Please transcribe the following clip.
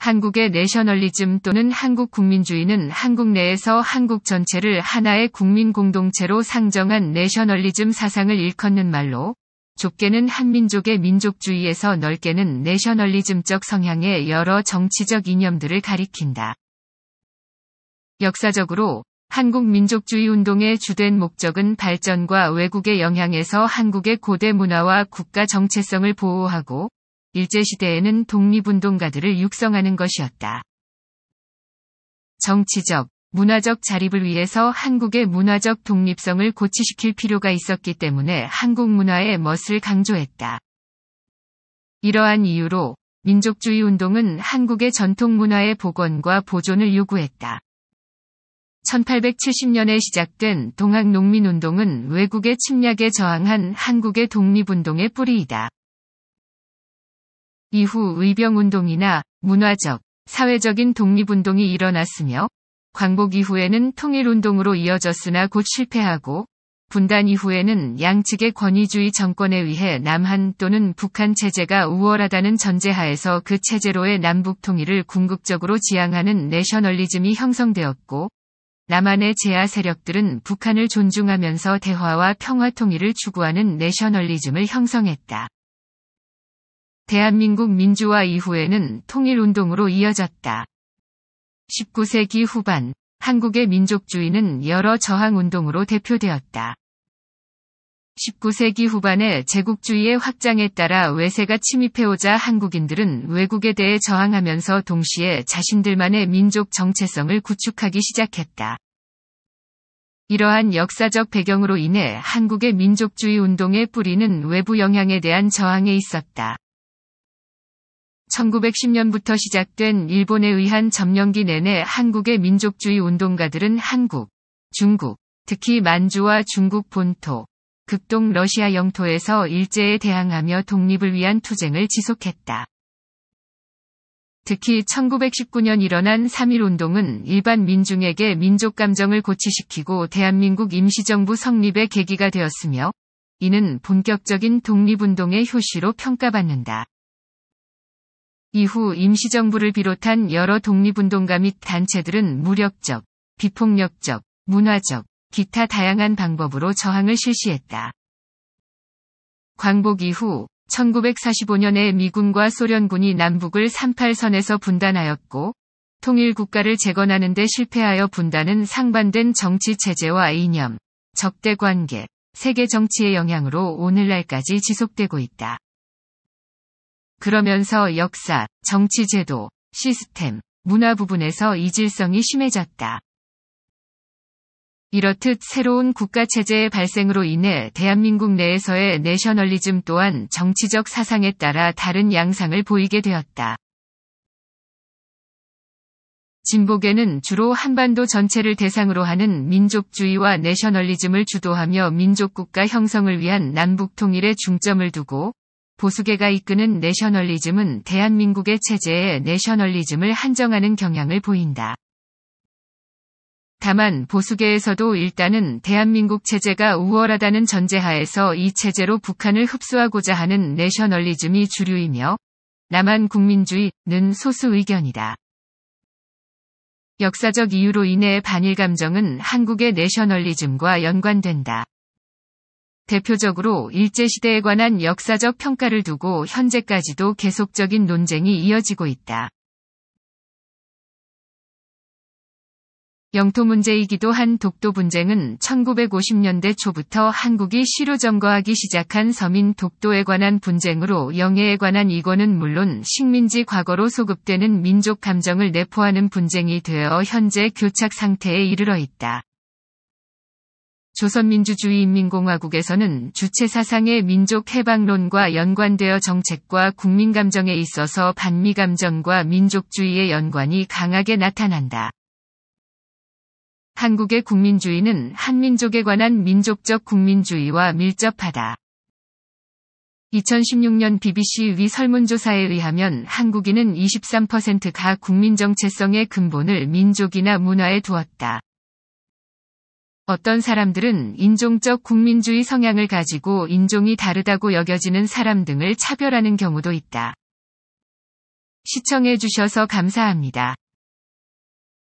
한국의 내셔널리즘 또는 한국 국민주의는 한국 내에서 한국 전체를 하나의 국민 공동체로 상정한 내셔널리즘 사상을 일컫는 말로 좁게는 한민족의 민족주의에서 넓게는 내셔널리즘적 성향의 여러 정치적 이념들을 가리킨다. 역사적으로 한국 민족주의 운동의 주된 목적은 발전과 외국의 영향에서 한국의 고대 문화와 국가 정체성을 보호하고 일제시대에는 독립운동가들을 육성하는 것이었다. 정치적, 문화적 자립을 위해서 한국의 문화적 독립성을 고취시킬 필요가 있었기 때문에 한국 문화의 멋을 강조했다. 이러한 이유로 민족주의 운동은 한국의 전통 문화의 복원과 보존을 요구했다. 1870년에 시작된 동학 농민 운동은 외국의 침략에 저항한 한국의 독립운동의 뿌리이다. 이후 의병운동이나 문화적, 사회적인 독립운동이 일어났으며 광복 이후에는 통일운동으로 이어졌으나 곧 실패하고 분단 이후에는 양측의 권위주의 정권에 의해 남한 또는 북한 체제가 우월하다는 전제하에서 그 체제로의 남북 통일을 궁극적으로 지향하는 내셔널리즘이 형성되었고 남한의 제야 세력들은 북한을 존중하면서 대화와 평화 통일을 추구하는 내셔널리즘을 형성했다. 대한민국 민주화 이후에는 통일운동으로 이어졌다. 19세기 후반 한국의 민족주의는 여러 저항운동으로 대표되었다. 19세기 후반에 제국주의의 확장에 따라 외세가 침입해오자 한국인들은 외국에 대해 저항하면서 동시에 자신들만의 민족 정체성을 구축하기 시작했다. 이러한 역사적 배경으로 인해 한국의 민족주의 운동의 뿌리는 외부 영향에 대한 저항에 있었다. 1910년부터 시작된 일본에 의한 점령기 내내 한국의 민족주의 운동가들은 한국, 중국, 특히 만주와 중국 본토, 극동 러시아 영토에서 일제에 대항하며 독립을 위한 투쟁을 지속했다. 특히 1919년 일어난 3.1 운동은 일반 민중에게 민족 감정을 고취시키고 대한민국 임시정부 성립의 계기가 되었으며, 이는 본격적인 독립운동의 효시로 평가받는다. 이후 임시정부를 비롯한 여러 독립운동가 및 단체들은 무력적, 비폭력적, 문화적, 기타 다양한 방법으로 저항을 실시했다. 광복 이후 1945년에 미군과 소련군이 남북을 38선에서 분단하였고 통일 국가를 재건하는 데 실패하여 분단은 상반된 정치 체제와 이념, 적대 관계, 세계 정치의 영향으로 오늘날까지 지속되고 있다. 그러면서 역사, 정치제도, 시스템, 문화 부분에서 이질성이 심해졌다. 이렇듯 새로운 국가체제의 발생으로 인해 대한민국 내에서의 내셔널리즘 또한 정치적 사상에 따라 다른 양상을 보이게 되었다. 진보계는 주로 한반도 전체를 대상으로 하는 민족주의와 내셔널리즘을 주도하며 민족국가 형성을 위한 남북통일에 중점을 두고 보수계가 이끄는 내셔널리즘은 대한민국의 체제에 내셔널리즘을 한정하는 경향을 보인다. 다만 보수계에서도 일단은 대한민국 체제가 우월하다는 전제하에서 이 체제로 북한을 흡수하고자 하는 내셔널리즘이 주류이며 남한 국민주의는 소수 의견이다. 역사적 이유로 인해 반일 감정은 한국의 내셔널리즘과 연관된다. 대표적으로 일제시대에 관한 역사적 평가를 두고 현재까지도 계속적인 논쟁이 이어지고 있다. 영토 문제이기도 한 독도 분쟁은 1950년대 초부터 한국이 시로 점거하기 시작한 서민 독도에 관한 분쟁으로 영해에 관한 이권은 물론 식민지 과거로 소급되는 민족 감정을 내포하는 분쟁이 되어 현재 교착 상태에 이르러 있다. 조선민주주의인민공화국에서는 주체 사상의 민족 해방론과 연관되어 정책과 국민 감정에 있어서 반미 감정과 민족주의의 연관이 강하게 나타난다. 한국의 국민주의는 한민족에 관한 민족적 국민주의와 밀접하다. 2016년 BBC 위 설문조사에 의하면 한국인은 23%가 국민정체성의 근본을 민족이나 문화에 두었다. 어떤 사람들은 인종적 국민주의 성향을 가지고 인종이 다르다고 여겨지는 사람 등을 차별하는 경우도 있다. 시청해주셔서 감사합니다.